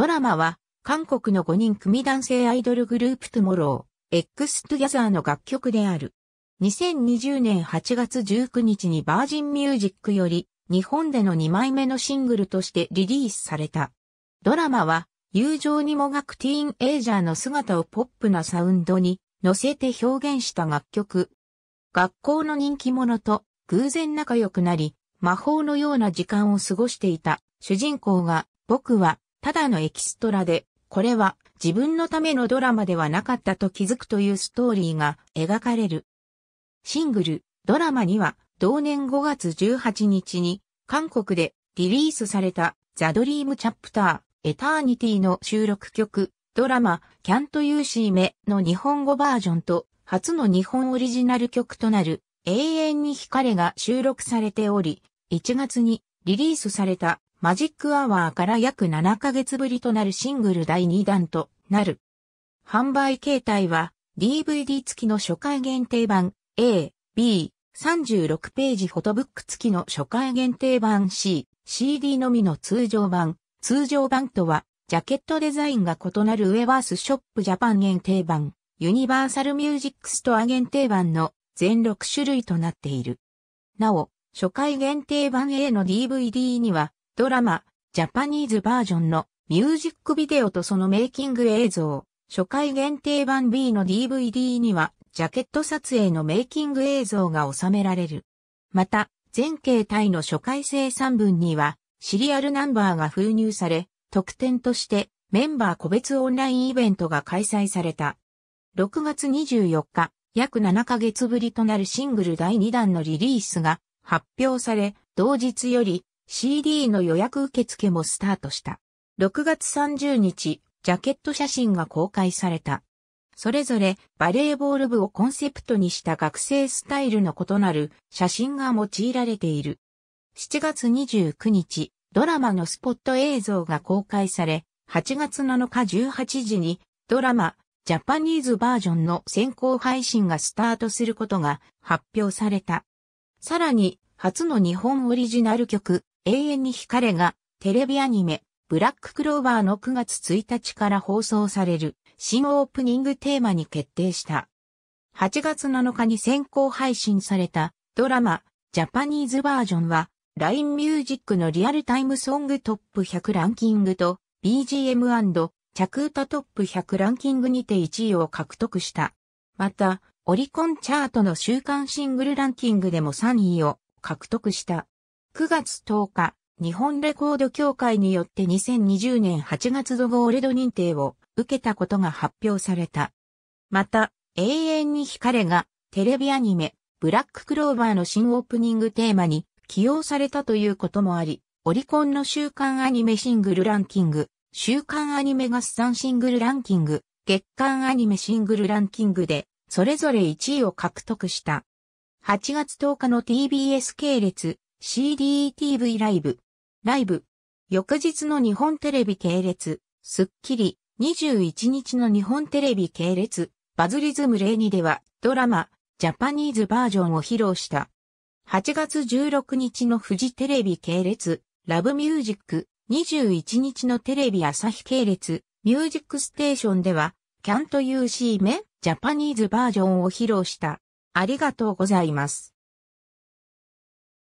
ドラマは、韓国の5人組男性アイドルグループトゥモロー、X トゥギャザーの楽曲である。2020年8月19日にバージンミュージックより、日本での2枚目のシングルとしてリリースされた。ドラマは、友情にもがくティーンエイジャーの姿をポップなサウンドに乗せて表現した楽曲。学校の人気者と偶然仲良くなり、魔法のような時間を過ごしていた主人公が僕はただのエキストラで、これは自分のためのドラマではなかったと気づくというストーリーが描かれる。シングル、ドラマには同年5月18日に韓国でリリースされたザ・ドリーム・チャプター・エターニティの収録曲、ドラマ、キャント・ユーシーメの日本語バージョンと初の日本オリジナル曲となる永遠に光が収録されており、1月にリリースされたマジックアワーから約7ヶ月ぶりとなるシングル第2弾となる。販売形態は DVD 付きの初回限定版 A、B、36ページフォトブック付きの初回限定版 C、CD のみの通常版、通常版とは、ジャケットデザインが異なるウェバースショップジャパン限定版、ユニバーサルミュージックストア限定版の全6種類となっている。なお、初回限定版 A の DVD には、ドラマ、ジャパニーズバージョンのミュージックビデオとそのメイキング映像、初回限定版 B の DVD には、ジャケット撮影のメイキング映像が収められる。また、全形態の初回生産分には、シリアルナンバーが封入され、特典としてメンバー個別オンラインイベントが開催された。6月24日、約7ヶ月ぶりとなるシングル第2弾のリリースが発表され、同日より CD の予約受付もスタートした。6月30日、ジャケット写真が公開された。それぞれバレーボール部をコンセプトにした学生スタイルの異なる写真が用いられている。7月29日、ドラマのスポット映像が公開され、8月7日18時にドラマジャパニーズバージョンの先行配信がスタートすることが発表された。さらに初の日本オリジナル曲永遠に光がテレビアニメブラッククローバーの9月1日から放送される新オープニングテーマに決定した。8月7日に先行配信されたドラマジャパニーズバージョンは LINE ミュージックのリアルタイムソングトップ100ランキングと BGM& 着歌トップ100ランキングにて1位を獲得した。また、オリコンチャートの週間シングルランキングでも3位を獲得した。9月10日、日本レコード協会によって2020年8月度ゴールド認定を受けたことが発表された。また、永遠に光がテレビアニメ、ブラッククローバーの新オープニングテーマに起用されたということもあり、オリコンの週刊アニメシングルランキング、週刊アニメ合算シングルランキング、月刊アニメシングルランキングで、それぞれ1位を獲得した。8月10日の TBS 系列、CDTV ライブ。ライブ。翌日の日本テレビ系列、スッキリ、21日の日本テレビ系列、バズリズム02では、ドラマ、ジャパニーズバージョンを披露した。8月16日のフジテレビ系列、ラブミュージック、21日のテレビ朝日系列、ミュージックステーションでは、Can't You See Me? ジャパニーズバージョンを披露した。ありがとうございます。